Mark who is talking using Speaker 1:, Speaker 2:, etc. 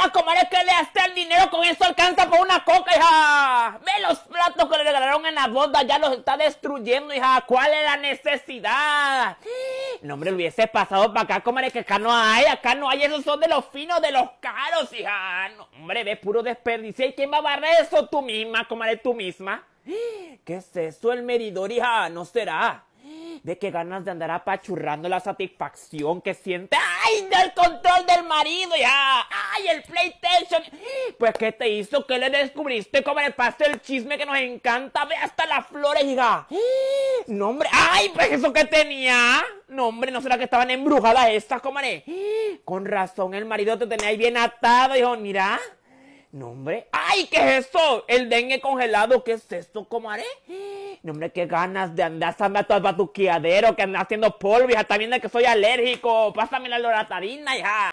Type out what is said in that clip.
Speaker 1: Mira, comadre, que le hace el dinero, con eso alcanza por una coca, hija. Ve los platos que le regalaron en la boda, ya los está destruyendo, hija. ¿Cuál es la necesidad? No, hombre, lo hubiese pasado para acá, comadre, que acá no hay, acá no hay, esos son de los finos, de los caros, hija. No, hombre, ve puro desperdicio. ¿Y quién va a barrer eso? Tú misma, comadre, tú misma. ¿Qué es eso, el meridor, hija? No será de qué ganas de andar apachurrando la satisfacción que siente. ¡Ay! Del control del marido, ya. Y el PlayStation! Pues, ¿qué te hizo? Que le descubriste? ¿Cómo le pasó el chisme que nos encanta? Ve hasta las flores, hija. No, hombre. ¡Ay, pues eso que tenía! No, hombre, ¿no será que estaban embrujadas estas, comare Con razón, el marido te tenía ahí bien atado. hijo, mira. No, hombre. ¡Ay, qué es eso! El dengue congelado. ¿Qué es esto, comare No, hombre, qué ganas de andar a tu batuquiadero que anda haciendo polvo, hija. Está viendo que soy alérgico. Pásame la loratarina hija.